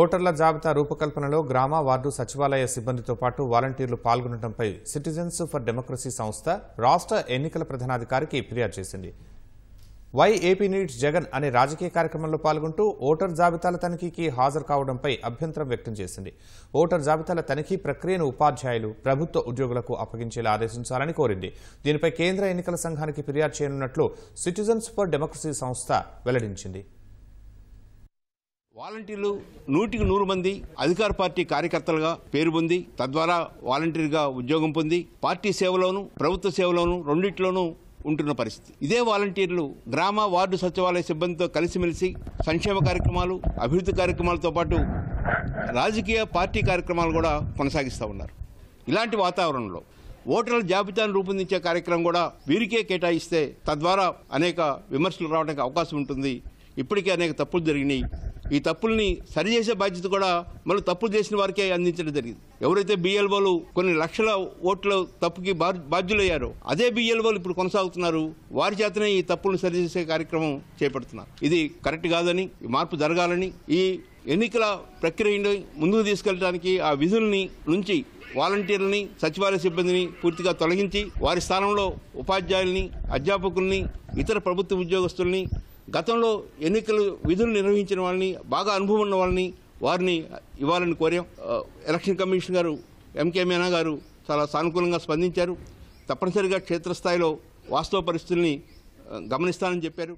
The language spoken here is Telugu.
ఓటర్ల జాబితా రూపకల్పనలో గ్రామ వార్డు సచివాలయ సిబ్బందితో పాటు వాలంటీర్లు పాల్గొనడంపై సిటిజన్స్ ఫర్ డెమోక్రసీ సంస్థ రాష్ట్ర ఎన్నికల ప్రధానాధికారికి ఫిర్యాదు చేసింది వైఏపీ నీడ్స్ జగన్ అనే రాజకీయ కార్యక్రమంలో పాల్గొంటూ ఓటర్ జాబితాల తనిఖీకి హాజరు కావడంపై అభ్యంతరం వ్యక్తం చేసింది ఓటర్ జాబితాల తనిఖీ ప్రక్రియను ఉపాధ్యాయులు ప్రభుత్వ ఉద్యోగులకు అప్పగించేలా ఆదేశించాలని కోరింది దీనిపై కేంద్ర ఎన్నికల సంఘానికి ఫిర్యాదు చేయనున్నట్లు సిటిజన్స్ ఫర్ డెమోక్రసీ సంస్థ వెల్లడించింది వాలంటీర్లు నూటికి నూరు మంది అధికార పార్టీ కార్యకర్తలుగా పేరు పొంది తద్వారా వాలంటీర్గా ఉద్యోగం పొంది పార్టీ సేవలోను ప్రభుత్వ సేవలోను రెండిట్లోనూ ఉంటున్న పరిస్థితి ఇదే వాలంటీర్లు గ్రామ వార్డు సచివాలయ సిబ్బందితో కలిసిమెలిసి సంక్షేమ కార్యక్రమాలు అభివృద్ధి కార్యక్రమాలతో పాటు రాజకీయ పార్టీ కార్యక్రమాలు కూడా కొనసాగిస్తూ ఉన్నారు ఇలాంటి వాతావరణంలో ఓటర్ల జాబితాను రూపొందించే కార్యక్రమం కూడా వీరికే కేటాయిస్తే తద్వారా అనేక విమర్శలు రావడానికి అవకాశం ఉంటుంది ఇప్పటికే అనేక తప్పులు జరిగినాయి ఈ తప్పుల్ని సరిచేసే బాధ్యత కూడా మళ్ళీ తప్పులు చేసిన వారికే అందించడం జరిగింది ఎవరైతే బిఎల్ఓలు కొన్ని లక్షల ఓట్ల తప్పుకి బాధ్యులయ్యారో అదే బిఎల్ఓలు ఇప్పుడు కొనసాగుతున్నారు వారి చేతనే ఈ తప్పులను సరిచేసే కార్యక్రమం చేపడుతున్నారు ఇది కరెక్ట్ కాదని మార్పు జరగాలని ఈ ఎన్నికల ప్రక్రియని ముందుకు తీసుకెళ్ళడానికి ఆ విధుల్ని నుంచి వాలంటీర్లని సచివాలయ సిబ్బందిని పూర్తిగా తొలగించి వారి స్థానంలో ఉపాధ్యాయుల్ని అధ్యాపకుల్ని ఇతర ప్రభుత్వ ఉద్యోగస్తుల్ని గతంలో ఎన్నికలు విధులు నిర్వహించిన వాళ్ళని బాగా అనుభవం ఉన్న వాళ్ళని వారిని ఇవ్వాలని కోరాం ఎలక్షన్ కమిషన్ గారు ఎంకే మీనా గారు చాలా సానుకూలంగా స్పందించారు తప్పనిసరిగా క్షేత్రస్థాయిలో వాస్తవ పరిస్థితుల్ని గమనిస్తానని చెప్పారు